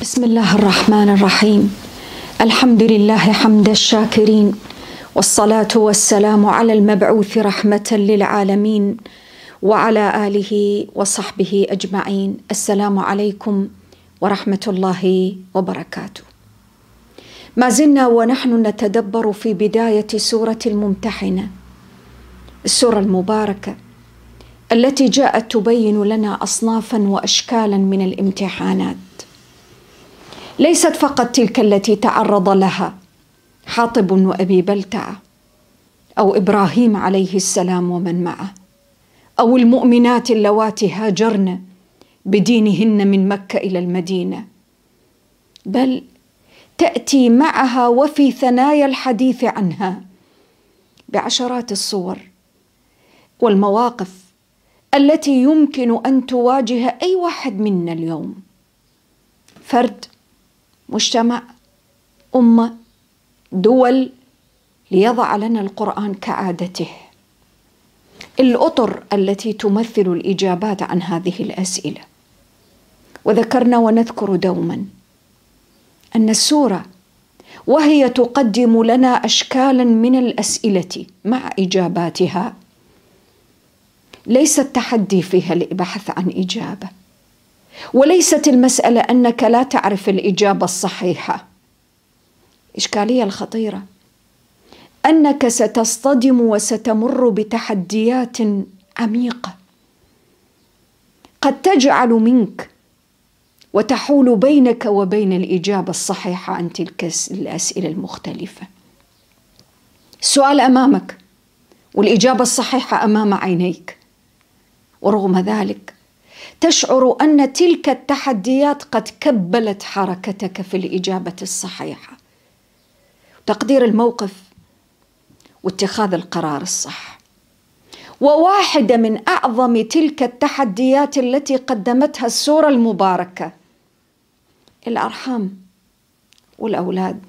بسم الله الرحمن الرحيم الحمد لله حمد الشاكرين والصلاه والسلام على المبعوث رحمه للعالمين وعلى اله وصحبه اجمعين السلام عليكم ورحمه الله وبركاته ما زلنا ونحن نتدبر في بدايه سوره الممتحنه السوره المباركه التي جاءت تبين لنا اصنافا واشكالا من الامتحانات ليست فقط تلك التي تعرض لها حاطب وأبي بلتعه أو إبراهيم عليه السلام ومن معه أو المؤمنات اللواتي هاجرن بدينهن من مكة إلى المدينة بل تأتي معها وفي ثنايا الحديث عنها بعشرات الصور والمواقف التي يمكن أن تواجه أي واحد منا اليوم فرد مجتمع أمة دول ليضع لنا القرآن كعادته الأطر التي تمثل الإجابات عن هذه الأسئلة وذكرنا ونذكر دوما أن السورة وهي تقدم لنا أشكالا من الأسئلة مع إجاباتها ليس التحدي فيها لبحث عن إجابة وليست المسألة أنك لا تعرف الإجابة الصحيحة إشكالية الخطيرة أنك ستصطدم وستمر بتحديات عميقة قد تجعل منك وتحول بينك وبين الإجابة الصحيحة عن تلك الأسئلة المختلفة السؤال أمامك والإجابة الصحيحة أمام عينيك ورغم ذلك تشعر ان تلك التحديات قد كبلت حركتك في الاجابه الصحيحه تقدير الموقف واتخاذ القرار الصح وواحده من اعظم تلك التحديات التي قدمتها السوره المباركه الارحام والاولاد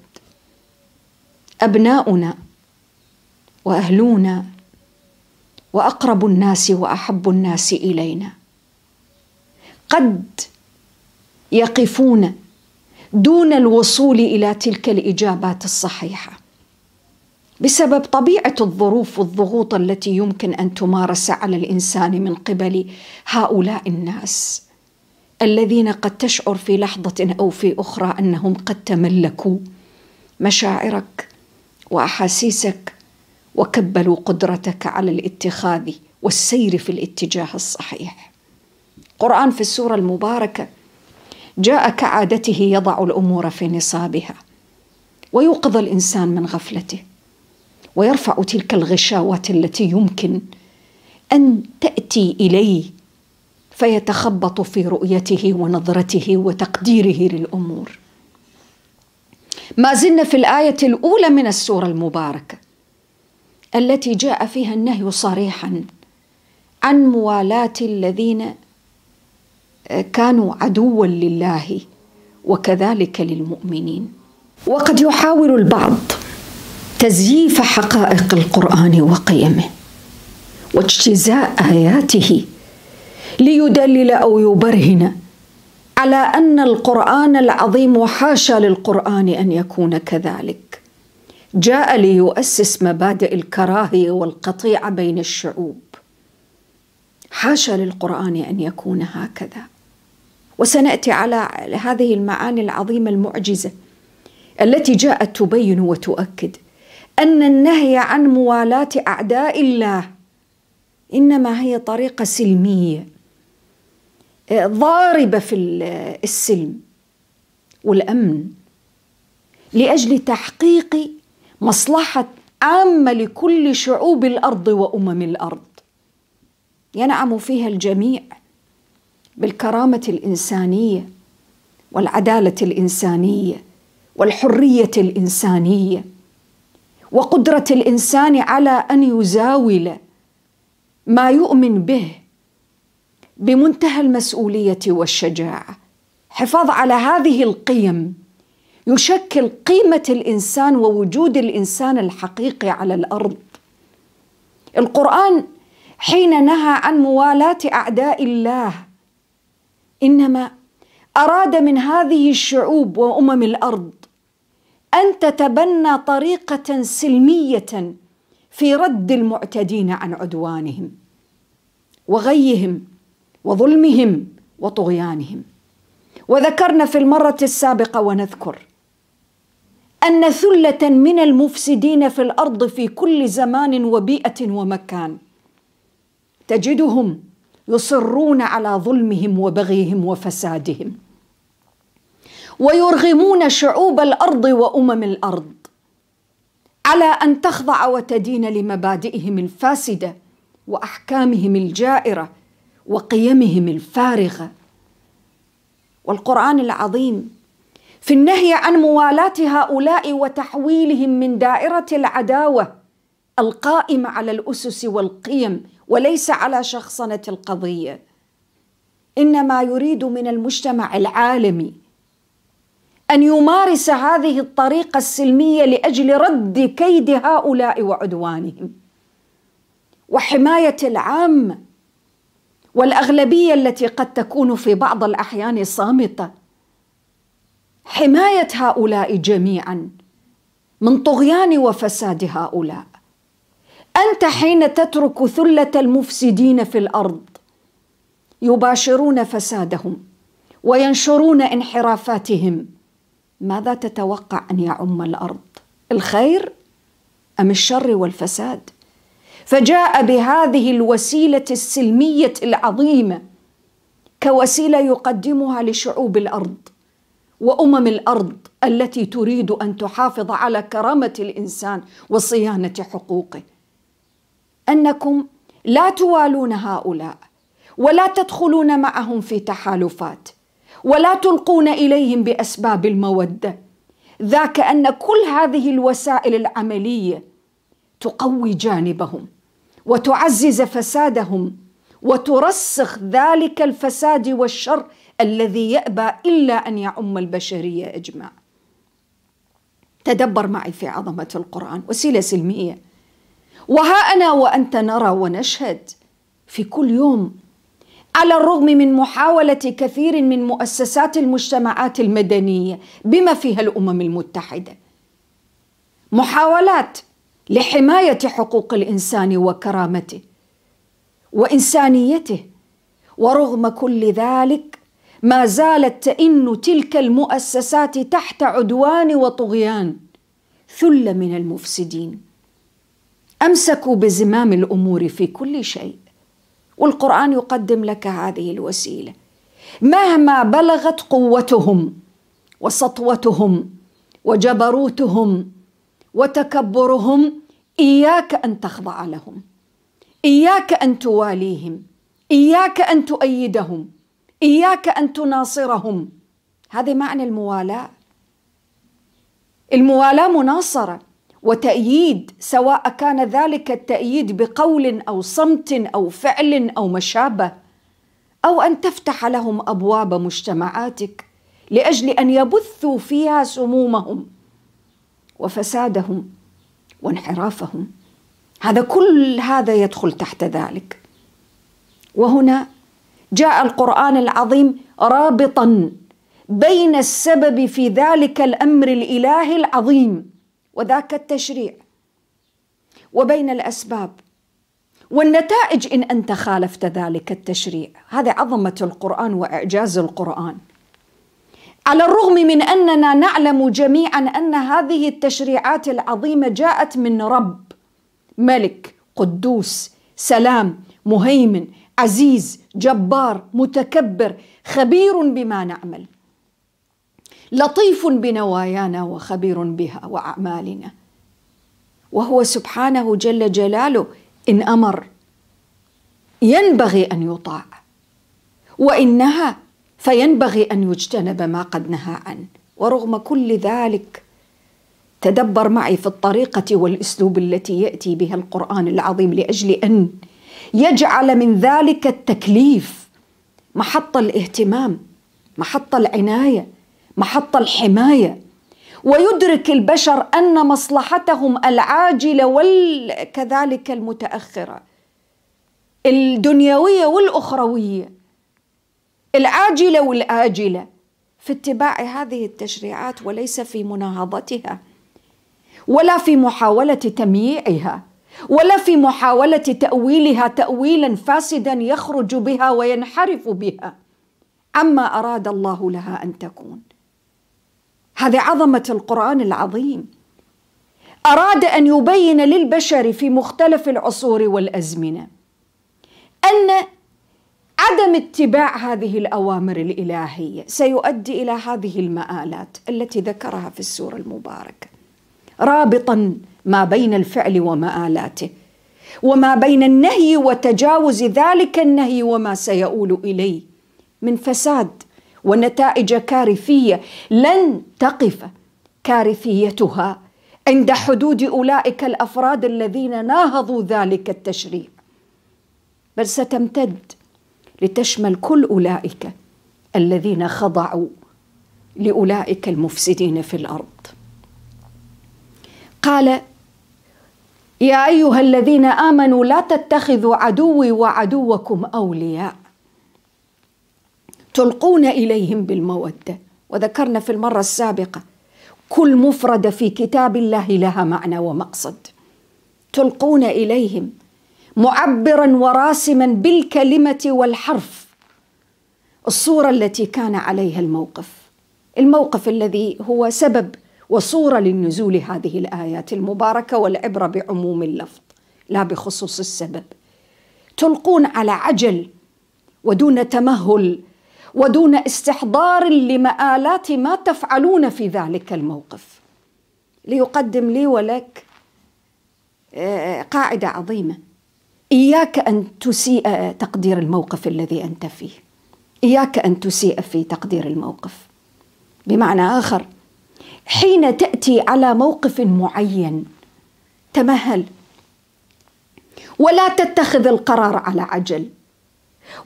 ابناؤنا واهلونا واقرب الناس واحب الناس الينا قد يقفون دون الوصول الى تلك الاجابات الصحيحه بسبب طبيعه الظروف والضغوط التي يمكن ان تمارس على الانسان من قبل هؤلاء الناس الذين قد تشعر في لحظه او في اخرى انهم قد تملكوا مشاعرك واحاسيسك وكبلوا قدرتك على الاتخاذ والسير في الاتجاه الصحيح قرآن في السورة المباركة جاء كعادته يضع الأمور في نصابها ويوقظ الإنسان من غفلته ويرفع تلك الغشاوات التي يمكن أن تأتي إليه فيتخبط في رؤيته ونظرته وتقديره للأمور ما زلنا في الآية الأولى من السورة المباركة التي جاء فيها النهي صريحا عن موالاة الذين كانوا عدوا لله وكذلك للمؤمنين وقد يحاول البعض تزييف حقائق القران وقيمه واجتزاء اياته ليدلل او يبرهن على ان القران العظيم وحاشا للقران ان يكون كذلك جاء ليؤسس مبادئ الكراهيه والقطيعه بين الشعوب حاشا للقران ان يكون هكذا وسناتي على هذه المعاني العظيمه المعجزه التي جاءت تبين وتؤكد ان النهي عن موالاه اعداء الله انما هي طريقه سلميه آه، ضاربه في السلم والامن لاجل تحقيق مصلحه عامه لكل شعوب الارض وامم الارض ينعم فيها الجميع بالكرامه الانسانيه والعداله الانسانيه والحريه الانسانيه وقدره الانسان على ان يزاول ما يؤمن به بمنتهى المسؤوليه والشجاعه حفاظ على هذه القيم يشكل قيمه الانسان ووجود الانسان الحقيقي على الارض القران حين نهى عن موالاه اعداء الله انما اراد من هذه الشعوب وامم الارض ان تتبنى طريقه سلميه في رد المعتدين عن عدوانهم وغيهم وظلمهم وطغيانهم وذكرنا في المره السابقه ونذكر ان ثله من المفسدين في الارض في كل زمان وبيئه ومكان تجدهم يصرون على ظلمهم وبغيهم وفسادهم ويرغمون شعوب الارض وامم الارض على ان تخضع وتدين لمبادئهم الفاسده واحكامهم الجائره وقيمهم الفارغه والقران العظيم في النهي عن موالاه هؤلاء وتحويلهم من دائره العداوه القائمه على الاسس والقيم وليس على شخصنه القضيه انما يريد من المجتمع العالمي ان يمارس هذه الطريقه السلميه لاجل رد كيد هؤلاء وعدوانهم وحمايه العامه والاغلبيه التي قد تكون في بعض الاحيان صامته حمايه هؤلاء جميعا من طغيان وفساد هؤلاء انت حين تترك ثله المفسدين في الارض يباشرون فسادهم وينشرون انحرافاتهم ماذا تتوقع ان يعم الارض الخير ام الشر والفساد فجاء بهذه الوسيله السلميه العظيمه كوسيله يقدمها لشعوب الارض وامم الارض التي تريد ان تحافظ على كرامه الانسان وصيانه حقوقه انكم لا توالون هؤلاء ولا تدخلون معهم في تحالفات ولا تلقون اليهم باسباب الموده ذاك ان كل هذه الوسائل العمليه تقوي جانبهم وتعزز فسادهم وترسخ ذلك الفساد والشر الذي يابى الا ان يعم البشريه اجماع تدبر معي في عظمه القران وسيله سلميه وها انا وانت نرى ونشهد في كل يوم على الرغم من محاوله كثير من مؤسسات المجتمعات المدنيه بما فيها الامم المتحده محاولات لحمايه حقوق الانسان وكرامته وانسانيته ورغم كل ذلك ما زالت تئن تلك المؤسسات تحت عدوان وطغيان ثله من المفسدين امسكوا بزمام الامور في كل شيء والقران يقدم لك هذه الوسيله مهما بلغت قوتهم وسطوتهم وجبروتهم وتكبرهم اياك ان تخضع لهم اياك ان تواليهم اياك ان تؤيدهم اياك ان تناصرهم هذا معنى الموالاه الموالاه مناصره وتأييد سواء كان ذلك التأييد بقول أو صمت أو فعل أو مشابه أو أن تفتح لهم أبواب مجتمعاتك لأجل أن يبثوا فيها سمومهم وفسادهم وانحرافهم هذا كل هذا يدخل تحت ذلك وهنا جاء القرآن العظيم رابطا بين السبب في ذلك الأمر الإلهي العظيم وذاك التشريع وبين الاسباب والنتائج ان انت خالفت ذلك التشريع هذا عظمه القران واعجاز القران على الرغم من اننا نعلم جميعا ان هذه التشريعات العظيمه جاءت من رب ملك قدوس سلام مهيمن عزيز جبار متكبر خبير بما نعمل لطيف بنوايانا وخبير بها واعمالنا وهو سبحانه جل جلاله ان امر ينبغي ان يطاع وان نهى فينبغي ان يجتنب ما قد نهى عنه ورغم كل ذلك تدبر معي في الطريقه والاسلوب التي ياتي بها القران العظيم لاجل ان يجعل من ذلك التكليف محط الاهتمام محط العنايه محط الحمايه ويدرك البشر ان مصلحتهم العاجله وكذلك المتاخره الدنيويه والاخرويه العاجله والاجله في اتباع هذه التشريعات وليس في مناهضتها ولا في محاوله تمييعها ولا في محاوله تاويلها تاويلا فاسدا يخرج بها وينحرف بها عما اراد الله لها ان تكون هذه عظمة القرآن العظيم أراد أن يبين للبشر في مختلف العصور والأزمنة أن عدم اتباع هذه الأوامر الإلهية سيؤدي إلى هذه المآلات التي ذكرها في السورة المباركة رابطا ما بين الفعل ومآلاته وما بين النهي وتجاوز ذلك النهي وما سيؤول إليه من فساد ونتائج كارثيه لن تقف كارثيتها عند حدود اولئك الافراد الذين ناهضوا ذلك التشريع بل ستمتد لتشمل كل اولئك الذين خضعوا لاولئك المفسدين في الارض قال يا ايها الذين امنوا لا تتخذوا عدوي وعدوكم اولياء تلقون اليهم بالموده وذكرنا في المره السابقه كل مفرده في كتاب الله لها معنى ومقصد تلقون اليهم معبرا وراسما بالكلمه والحرف الصوره التي كان عليها الموقف الموقف الذي هو سبب وصوره للنزول هذه الايات المباركه والعبره بعموم اللفظ لا بخصوص السبب تلقون على عجل ودون تمهل ودون استحضار لمآلات ما تفعلون في ذلك الموقف ليقدم لي ولك آه، قاعدة عظيمة إياك أن تسيء تقدير الموقف الذي أنت فيه إياك أن تسيء في تقدير الموقف بمعنى آخر حين تأتي على موقف معين تمهل ولا تتخذ القرار على عجل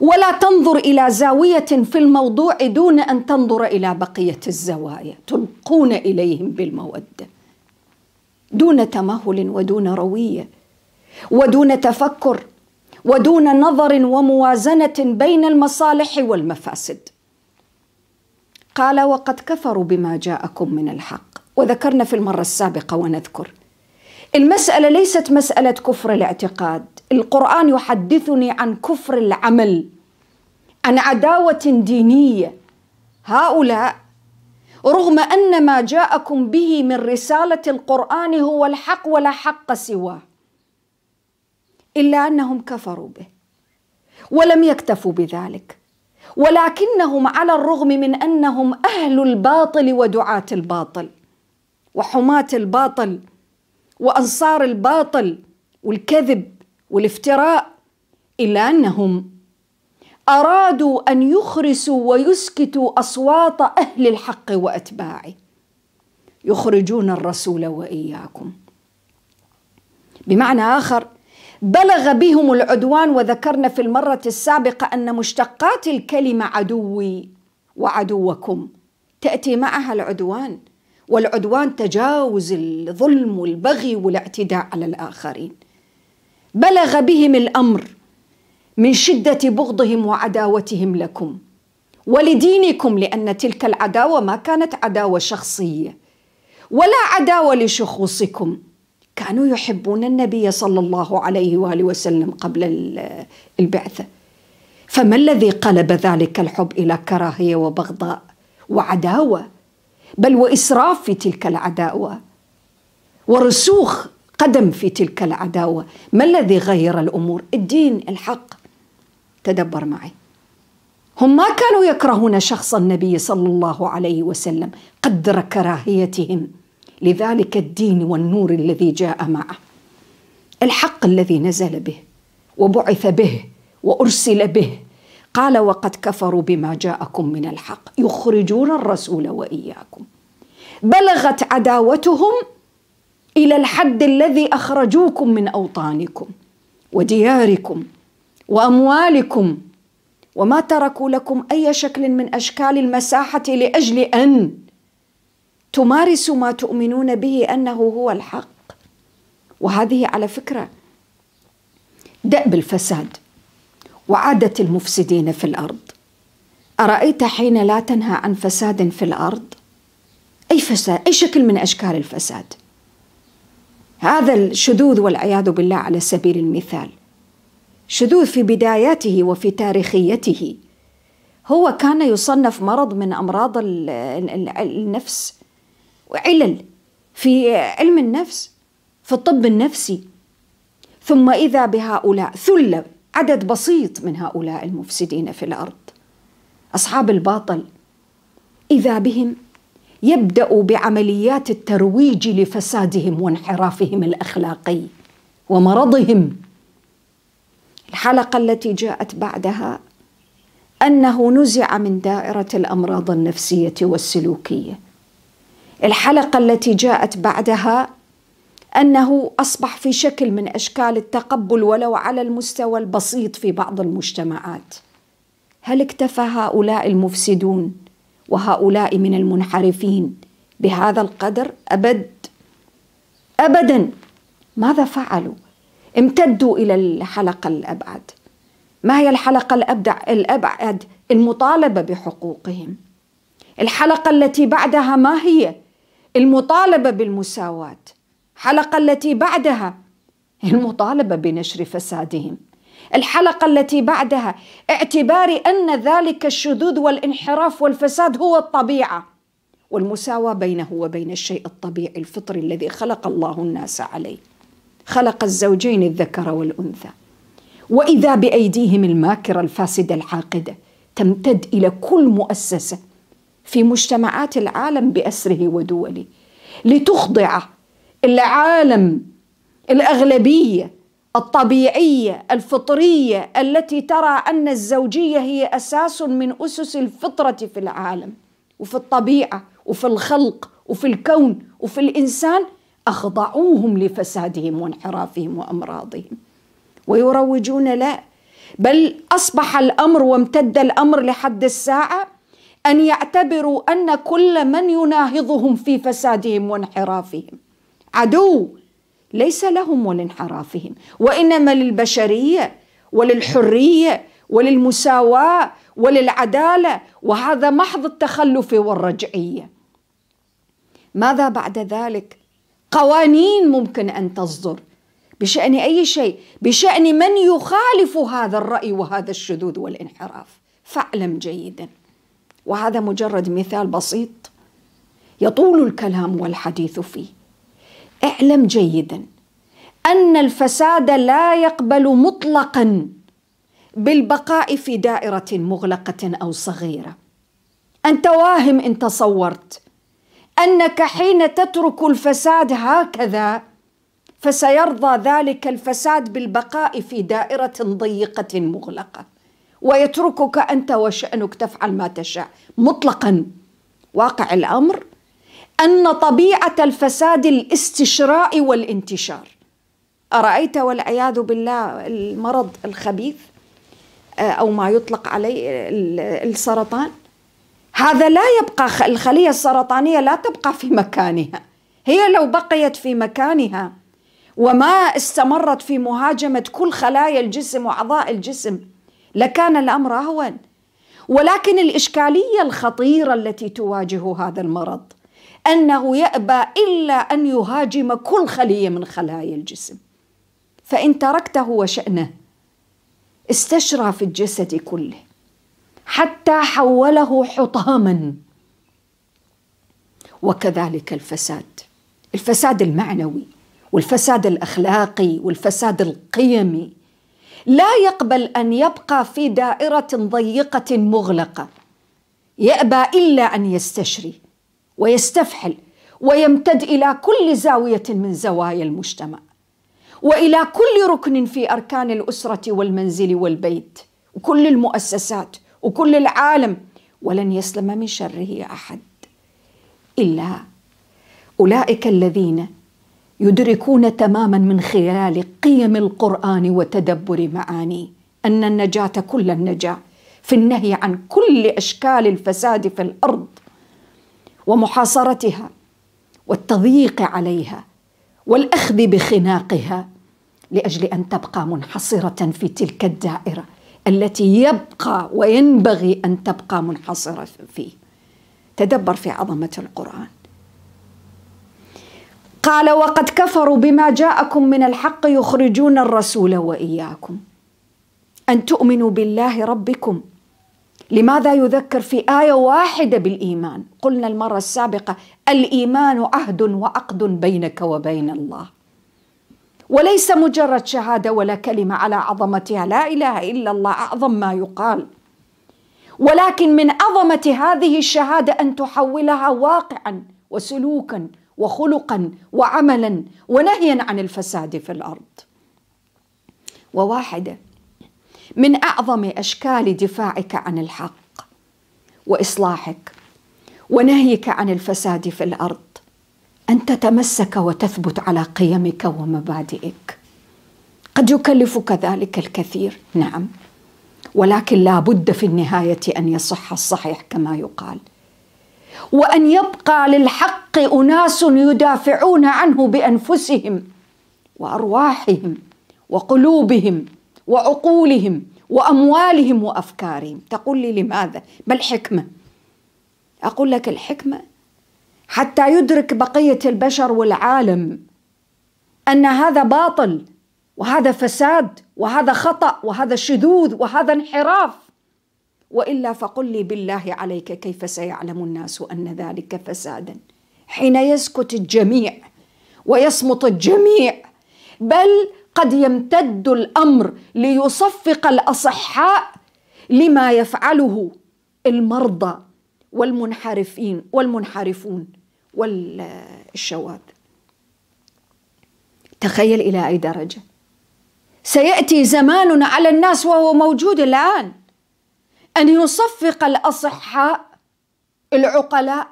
ولا تنظر الى زاويه في الموضوع دون ان تنظر الى بقيه الزوايا تلقون اليهم بالموده دون تمهل ودون رويه ودون تفكر ودون نظر وموازنه بين المصالح والمفاسد قال وقد كفروا بما جاءكم من الحق وذكرنا في المره السابقه ونذكر المساله ليست مساله كفر الاعتقاد القرآن يحدثني عن كفر العمل عن عداوة دينية هؤلاء رغم أن ما جاءكم به من رسالة القرآن هو الحق ولا حق سواه إلا أنهم كفروا به ولم يكتفوا بذلك ولكنهم على الرغم من أنهم أهل الباطل ودعاة الباطل وحماة الباطل وأنصار الباطل والكذب والافتراء إلا أنهم أرادوا أن يخرسوا ويسكتوا أصوات أهل الحق وأتباعه يخرجون الرسول وإياكم بمعنى آخر بلغ بهم العدوان وذكرنا في المرة السابقة أن مشتقات الكلمة عدوي وعدوكم تأتي معها العدوان والعدوان تجاوز الظلم والبغي والاعتداء على الآخرين بلغ بهم الامر من شده بغضهم وعداوتهم لكم ولدينكم لان تلك العداوه ما كانت عداوه شخصيه ولا عداوه لشخوصكم كانوا يحبون النبي صلى الله عليه واله وسلم قبل البعثه فما الذي قلب ذلك الحب الى كراهيه وبغضاء وعداوه بل واسراف في تلك العداوه ورسوخ قدم في تلك العداوة ما الذي غير الأمور الدين الحق تدبر معي هم ما كانوا يكرهون شخص النبي صلى الله عليه وسلم قدر كراهيتهم لذلك الدين والنور الذي جاء معه الحق الذي نزل به وبعث به وارسل به قال وقد كفروا بما جاءكم من الحق يخرجون الرسول واياكم بلغت عداوتهم الى الحد الذي اخرجوكم من اوطانكم ودياركم واموالكم وما تركوا لكم اي شكل من اشكال المساحه لاجل ان تمارسوا ما تؤمنون به انه هو الحق وهذه على فكره دأب الفساد وعاده المفسدين في الارض ارايت حين لا تنهى عن فساد في الارض اي فساد اي شكل من اشكال الفساد هذا الشذوذ والعياذ بالله على سبيل المثال شذوذ في بداياته وفي تاريخيته هو كان يصنف مرض من امراض النفس وعلل في علم النفس في الطب النفسي ثم اذا بهؤلاء ثله عدد بسيط من هؤلاء المفسدين في الارض اصحاب الباطل اذا بهم يبدأوا بعمليات الترويج لفسادهم وانحرافهم الأخلاقي ومرضهم الحلقة التي جاءت بعدها أنه نزع من دائرة الأمراض النفسية والسلوكية الحلقة التي جاءت بعدها أنه أصبح في شكل من أشكال التقبل ولو على المستوى البسيط في بعض المجتمعات هل اكتفى هؤلاء المفسدون وهؤلاء من المنحرفين بهذا القدر أبد أبدا ماذا فعلوا؟ امتدوا إلى الحلقة الأبعد ما هي الحلقة الأبدع الأبعد؟ المطالبة بحقوقهم الحلقة التي بعدها ما هي؟ المطالبة بالمساواة الحلقة التي بعدها المطالبة بنشر فسادهم الحلقة التي بعدها اعتبار أن ذلك الشذوذ والانحراف والفساد هو الطبيعة والمساواة بينه وبين الشيء الطبيعي الفطري الذي خلق الله الناس عليه خلق الزوجين الذكر والأنثى وإذا بأيديهم الماكرة الفاسدة العاقدة تمتد إلى كل مؤسسة في مجتمعات العالم بأسره ودوله لتخضع العالم الأغلبية الطبيعيه الفطريه التي ترى ان الزوجيه هي اساس من اسس الفطره في العالم وفي الطبيعه وفي الخلق وفي الكون وفي الانسان اخضعوهم لفسادهم وانحرافهم وامراضهم ويروجون لا بل اصبح الامر وامتد الامر لحد الساعه ان يعتبروا ان كل من يناهضهم في فسادهم وانحرافهم عدو ليس لهم ولانحرافهم وانما للبشريه وللحريه وللمساواه وللعداله وهذا محض التخلف والرجعيه ماذا بعد ذلك قوانين ممكن ان تصدر بشان اي شيء بشان من يخالف هذا الراي وهذا الشذوذ والانحراف فاعلم جيدا وهذا مجرد مثال بسيط يطول الكلام والحديث فيه اعلم جيدا ان الفساد لا يقبل مطلقا بالبقاء في دائره مغلقه او صغيره انت واهم ان تصورت انك حين تترك الفساد هكذا فسيرضى ذلك الفساد بالبقاء في دائره ضيقه مغلقه ويتركك انت وشانك تفعل ما تشاء مطلقا واقع الامر ان طبيعه الفساد الاستشراء والانتشار ارايت والعياذ بالله المرض الخبيث آه، او ما يطلق عليه السرطان هذا لا يبقى الخليه السرطانيه لا تبقى في مكانها هي لو بقيت في مكانها وما استمرت في مهاجمه كل خلايا الجسم واعضاء الجسم لكان الامر اهون ولكن الاشكاليه الخطيره التي تواجه هذا المرض أنه يأبى إلا أن يهاجم كل خلية من خلايا الجسم فإن تركته وشأنه استشرى في الجسد كله حتى حوله حطاما وكذلك الفساد الفساد المعنوي والفساد الاخلاقي والفساد القيمي لا يقبل ان يبقى في دائره ضيقه مغلقه يابى الا ان يستشري ويستفحل ويمتد الى كل زاويه من زوايا المجتمع والى كل ركن في اركان الاسره والمنزل والبيت وكل المؤسسات وكل العالم ولن يسلم من شره احد الا اولئك الذين يدركون تماما من خلال قيم القران وتدبر معانيه ان النجاه كل النجاه في النهي عن كل اشكال الفساد في الارض ومحاصرتها والتضييق عليها والاخذ بخناقها لاجل ان تبقى منحصره في تلك الدائره التي يبقى وينبغي ان تبقى منحصره فيه تدبر في عظمه القران قال وقد كفروا بما جاءكم من الحق يخرجون الرسول واياكم ان تؤمنوا بالله ربكم لماذا يذكر في آية واحدة بالإيمان؟ قلنا المرة السابقة الإيمان عهد وعقد بينك وبين الله وليس مجرد شهادة ولا كلمة على عظمتها لا إله إلا الله أعظم ما يقال ولكن من عظمة هذه الشهادة أن تحولها واقعا وسلوكا وخلقا وعملا ونهيا عن الفساد في الأرض وواحدة من اعظم اشكال دفاعك عن الحق واصلاحك ونهيك عن الفساد في الارض ان تتمسك وتثبت على قيمك ومبادئك قد يكلفك ذلك الكثير نعم ولكن لا بد في النهايه ان يصح الصحيح كما يقال وان يبقى للحق اناس يدافعون عنه بانفسهم وارواحهم وقلوبهم وعقولهم واموالهم وافكارهم تقول لي لماذا ما الحكمه اقول لك الحكمه حتى يدرك بقيه البشر والعالم ان هذا باطل وهذا فساد وهذا خطا وهذا شذوذ وهذا انحراف والا فقل لي بالله عليك كيف سيعلم الناس ان ذلك فسادا حين يسكت الجميع ويصمت الجميع بل قد يمتد الامر ليصفق الاصحاء لما يفعله المرضى والمنحرفين والمنحرفون والشواذ تخيل الى اي درجه سياتي زمان على الناس وهو موجود الان ان يصفق الاصحاء العقلاء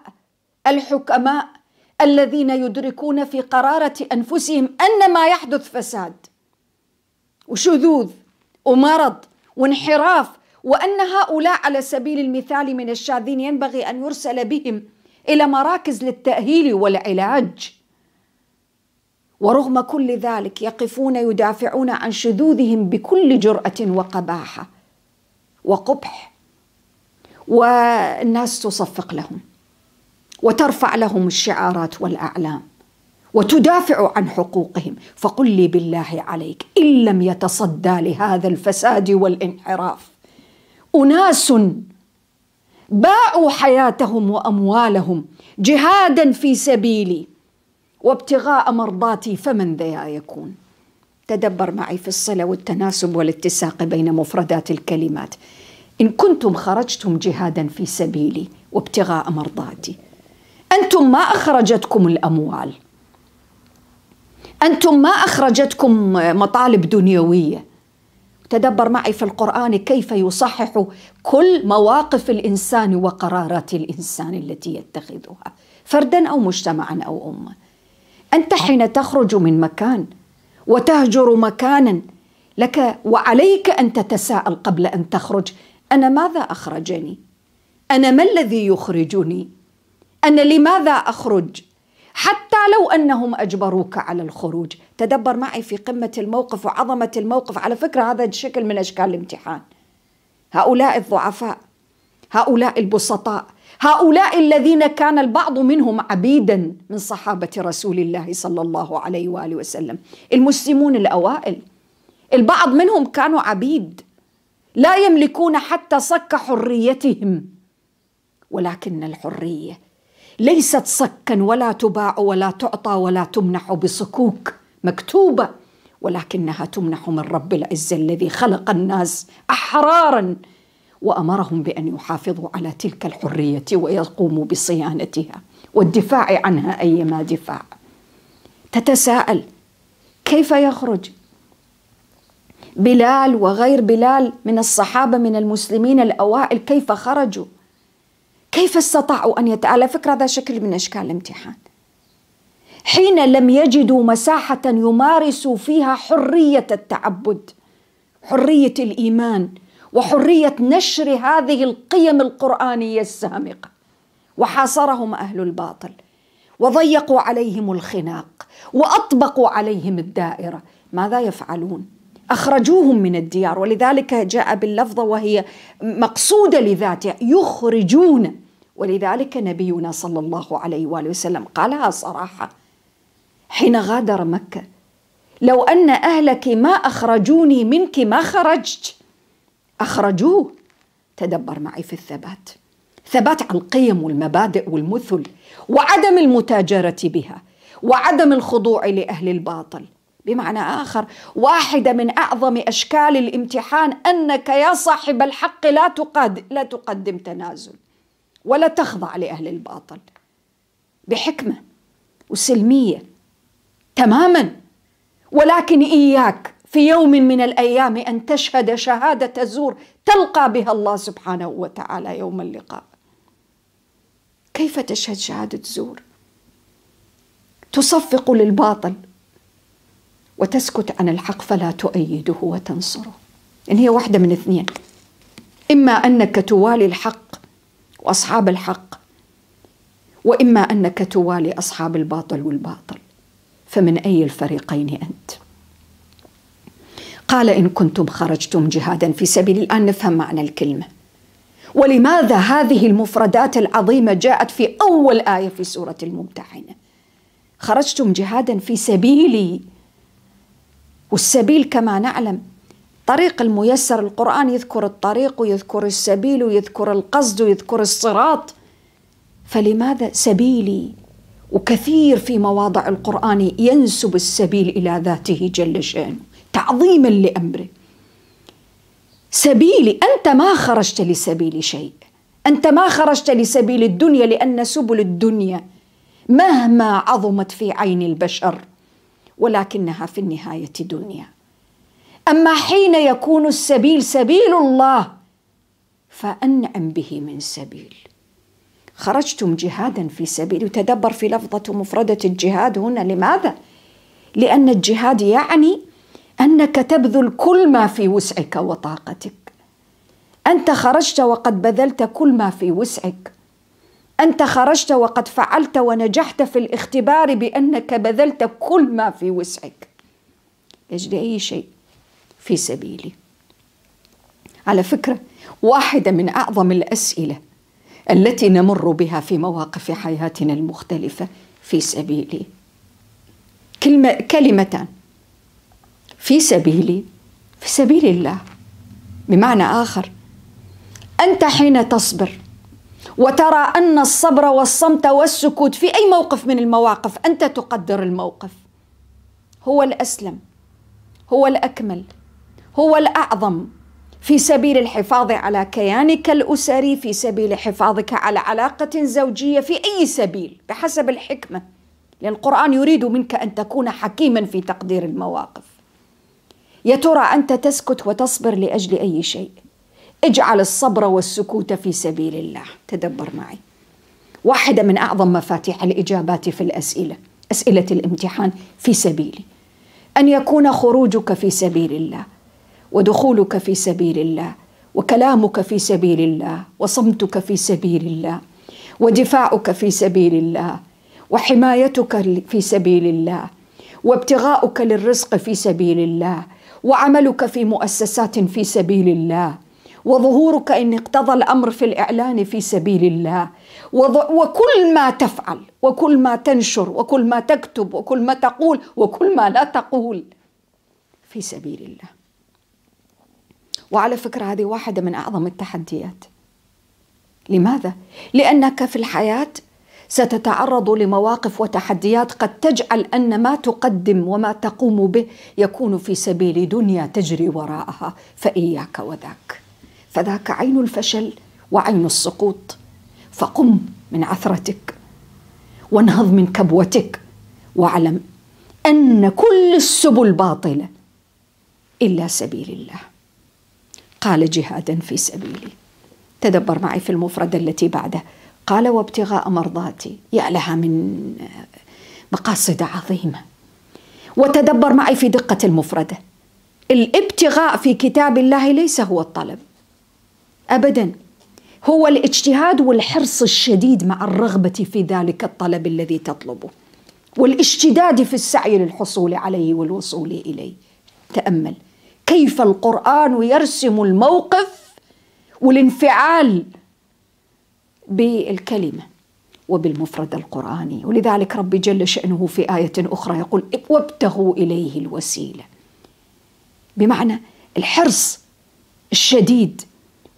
الحكماء الذين يدركون في قراره انفسهم ان ما يحدث فساد وشذوذ ومرض وانحراف وأن هؤلاء على سبيل المثال من الشاذين ينبغي أن يرسل بهم إلى مراكز للتأهيل والعلاج ورغم كل ذلك يقفون يدافعون عن شذوذهم بكل جرأة وقباحة وقبح والناس تصفق لهم وترفع لهم الشعارات والأعلام وتدافع عن حقوقهم فقل لي بالله عليك ان لم يتصدى لهذا الفساد والانحراف اناس باعوا حياتهم واموالهم جهادا في سبيلي وابتغاء مرضاتي فمن ذا يكون تدبر معي في الصله والتناسب والاتساق بين مفردات الكلمات ان كنتم خرجتم جهادا في سبيلي وابتغاء مرضاتي انتم ما اخرجتكم الاموال أنتم ما أخرجتكم مطالب دنيوية تدبر معي في القرآن كيف يصحح كل مواقف الإنسان وقرارات الإنسان التي يتخذها فردا أو مجتمعا أو أمة أنت حين تخرج من مكان وتهجر مكانا لك وعليك أن تتساءل قبل أن تخرج أنا ماذا أخرجني؟ أنا ما الذي يخرجني؟ أنا لماذا أخرج؟ حتى لو انهم اجبروك على الخروج تدبر معي في قمه الموقف وعظمه الموقف على فكره هذا شكل من اشكال الامتحان هؤلاء الضعفاء هؤلاء البسطاء هؤلاء الذين كان البعض منهم عبيدا من صحابه رسول الله صلى الله عليه واله وسلم المسلمون الاوائل البعض منهم كانوا عبيد لا يملكون حتى صك حريتهم ولكن الحريه ليست صكا ولا تباع ولا تعطى ولا تمنح بصكوك مكتوبه ولكنها تمنح من رب العزه الذي خلق الناس احرارا وامرهم بان يحافظوا على تلك الحريه ويقوموا بصيانتها والدفاع عنها ايما دفاع تتساءل كيف يخرج بلال وغير بلال من الصحابه من المسلمين الاوائل كيف خرجوا كيف استطاعوا أن يت... على فكرة هذا شكل من أشكال الامتحان حين لم يجدوا مساحة يمارسوا فيها حرية التعبد حرية الإيمان وحرية نشر هذه القيم القرآنية السامقة وحاصرهم أهل الباطل وضيقوا عليهم الخناق وأطبقوا عليهم الدائرة ماذا يفعلون؟ أخرجوهم من الديار ولذلك جاء باللفظة وهي مقصودة لذاتها يخرجون ولذلك نبينا صلى الله عليه وآله وسلم قالها صراحة حين غادر مكة لو أن أهلك ما أخرجوني منك ما خرجت أخرجوه تدبر معي في الثبات ثبات على القيم والمبادئ والمثل وعدم المتاجرة بها وعدم الخضوع لأهل الباطل بمعنى اخر واحده من اعظم اشكال الامتحان انك يا صاحب الحق لا تقدم لا تقدم تنازل ولا تخضع لاهل الباطل بحكمه وسلميه تماما ولكن اياك في يوم من الايام ان تشهد شهاده زور تلقى بها الله سبحانه وتعالى يوم اللقاء كيف تشهد شهاده زور تصفق للباطل وتسكت عن الحق فلا تؤيده وتنصره إن هي واحدة من اثنين إما أنك توالي الحق وأصحاب الحق وإما أنك توالي أصحاب الباطل والباطل فمن أي الفريقين أنت قال إن كنتم خرجتم جهادا في سبيل الآن نفهم معنى الكلمة ولماذا هذه المفردات العظيمة جاءت في أول آية في سورة الممتحنة خرجتم جهادا في سبيلي والسبيل كما نعلم طريق الميسر القرآن يذكر الطريق ويذكر السبيل ويذكر القصد ويذكر الصراط فلماذا سبيلي وكثير في مواضع القرآن ينسب السبيل إلى ذاته جل شأنه تعظيما لأمره سبيلي أنت ما خرجت لسبيل شيء أنت ما خرجت لسبيل الدنيا لأن سبل الدنيا مهما عظمت في عين البشر ولكنها في النهايه دنيا اما حين يكون السبيل سبيل الله فانعم به من سبيل خرجتم جهادا في سبيل وتدبر في لفظه مفرده الجهاد هنا لماذا لان الجهاد يعني انك تبذل كل ما في وسعك وطاقتك انت خرجت وقد بذلت كل ما في وسعك أنت خرجت وقد فعلت ونجحت في الاختبار بأنك بذلت كل ما في وسعك أجل أي شيء في سبيلي على فكرة واحدة من أعظم الأسئلة التي نمر بها في مواقف حياتنا المختلفة في سبيلي كلمة كلمتان في سبيلي في سبيل الله بمعنى آخر أنت حين تصبر وترى ان الصبر والصمت والسكوت في اي موقف من المواقف انت تقدر الموقف هو الاسلم هو الاكمل هو الاعظم في سبيل الحفاظ على كيانك الاسري في سبيل حفاظك على علاقه زوجيه في اي سبيل بحسب الحكمه لان القران يريد منك ان تكون حكيما في تقدير المواقف يا ترى انت تسكت وتصبر لاجل اي شيء اجعل الصبر والسكوت في سبيل الله تدبر معي واحدة من أعظم مفاتيح الإجابات في الأسئلة أسئلة الامتحان في سبيلي أن يكون خروجك في سبيل الله ودخولك في سبيل الله وكلامك في سبيل الله وصمتك في سبيل الله ودفاعك في سبيل الله وحمايتك في سبيل الله وابتغاؤك للرزق في سبيل الله وعملك في مؤسسات في سبيل الله وظهورك إن اقتضى الأمر في الإعلان في سبيل الله وكل ما تفعل وكل ما تنشر وكل ما تكتب وكل ما تقول وكل ما لا تقول في سبيل الله وعلى فكرة هذه واحدة من أعظم التحديات لماذا؟ لأنك في الحياة ستتعرض لمواقف وتحديات قد تجعل أن ما تقدم وما تقوم به يكون في سبيل دنيا تجري وراءها فإياك وذاك فذاك عين الفشل وعين السقوط فقم من عثرتك وانهض من كبوتك واعلم ان كل السبل باطله الا سبيل الله قال جهادا في سبيلي تدبر معي في المفردة التي بعده قال وابتغاء مرضاتي يا لها من مقاصد عظيمة وتدبر معي في دقة المفردة الابتغاء في كتاب الله ليس هو الطلب ابدا هو الاجتهاد والحرص الشديد مع الرغبه في ذلك الطلب الذي تطلبه والاشتداد في السعي للحصول عليه والوصول اليه تامل كيف القران يرسم الموقف والانفعال بالكلمه وبالمفرد القراني ولذلك ربي جل شانه في ايه اخرى يقول وابتغوا اليه الوسيله بمعنى الحرص الشديد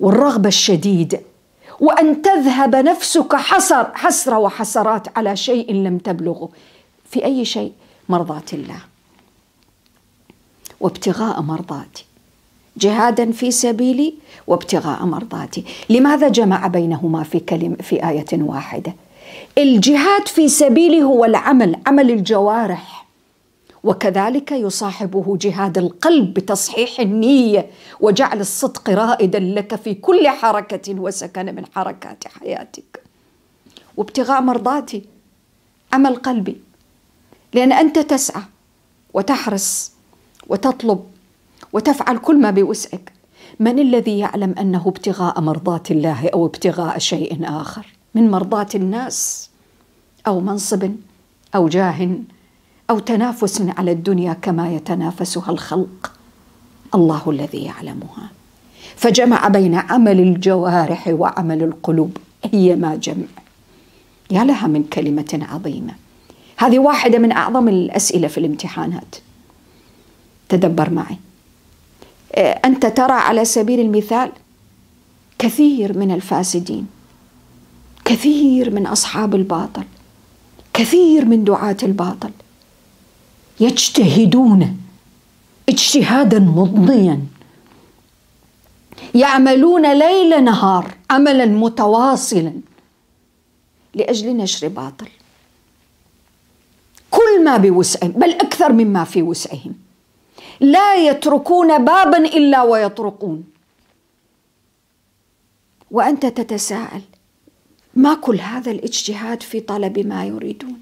والرغبة الشديدة وأن تذهب نفسك حسر حسرة وحسرات على شيء لم تبلغه في أي شيء مرضاة الله وابتغاء مرضاتي جهادا في سبيلي وابتغاء مرضاتي لماذا جمع بينهما في كلمة في آية واحدة الجهاد في سبيلي هو العمل عمل الجوارح وكذلك يصاحبه جهاد القلب بتصحيح النيه وجعل الصدق رائدا لك في كل حركه وسكن من حركات حياتك وابتغاء مرضاتي عمل قلبي لان انت تسعى وتحرص وتطلب وتفعل كل ما بوسعك من الذي يعلم انه ابتغاء مرضات الله او ابتغاء شيء اخر من مرضات الناس او منصب او جاه او تنافس على الدنيا كما يتنافسها الخلق الله الذي يعلمها فجمع بين عمل الجوارح وعمل القلوب هي ما جمع يا لها من كلمه عظيمه هذه واحده من اعظم الاسئله في الامتحانات تدبر معي أه، انت ترى على سبيل المثال كثير من الفاسدين كثير من اصحاب الباطل كثير من دعاه الباطل يجتهدون اجتهادا مضنيا يعملون ليل نهار عملا متواصلا لاجل نشر باطل كل ما بوسعهم بل اكثر مما في وسعهم لا يتركون بابا الا ويطرقون وانت تتساءل ما كل هذا الاجتهاد في طلب ما يريدون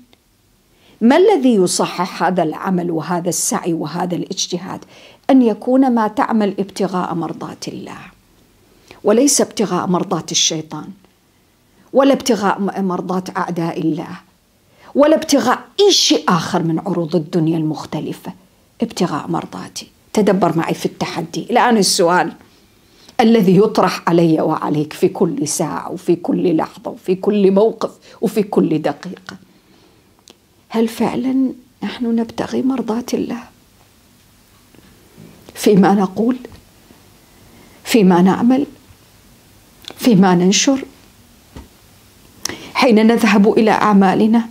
ما الذي يصحح هذا العمل وهذا السعي وهذا الاجتهاد ان يكون ما تعمل ابتغاء مرضات الله وليس ابتغاء مرضات الشيطان ولا ابتغاء مرضات اعداء الله ولا ابتغاء اي شيء اخر من عروض الدنيا المختلفه ابتغاء مرضاتي تدبر معي في التحدي الان السؤال الذي يطرح علي وعليك في كل ساعه وفي كل لحظه وفي كل موقف وفي كل دقيقه هل فعلا نحن نبتغي مرضاه الله فيما نقول فيما نعمل فيما ننشر حين نذهب الى اعمالنا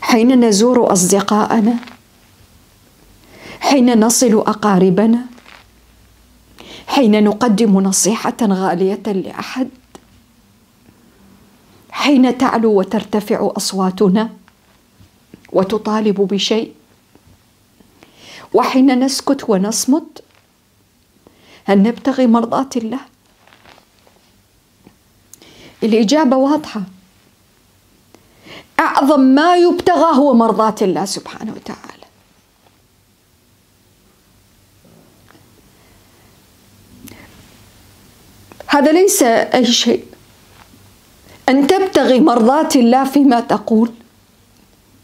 حين نزور اصدقاءنا حين نصل اقاربنا حين نقدم نصيحه غاليه لاحد حين تعلو وترتفع اصواتنا وتطالب بشيء وحين نسكت ونصمت هل نبتغي مرضاه الله الاجابه واضحه اعظم ما يبتغى هو مرضاه الله سبحانه وتعالى هذا ليس أي شيء أن تبتغي مرضات الله فيما تقول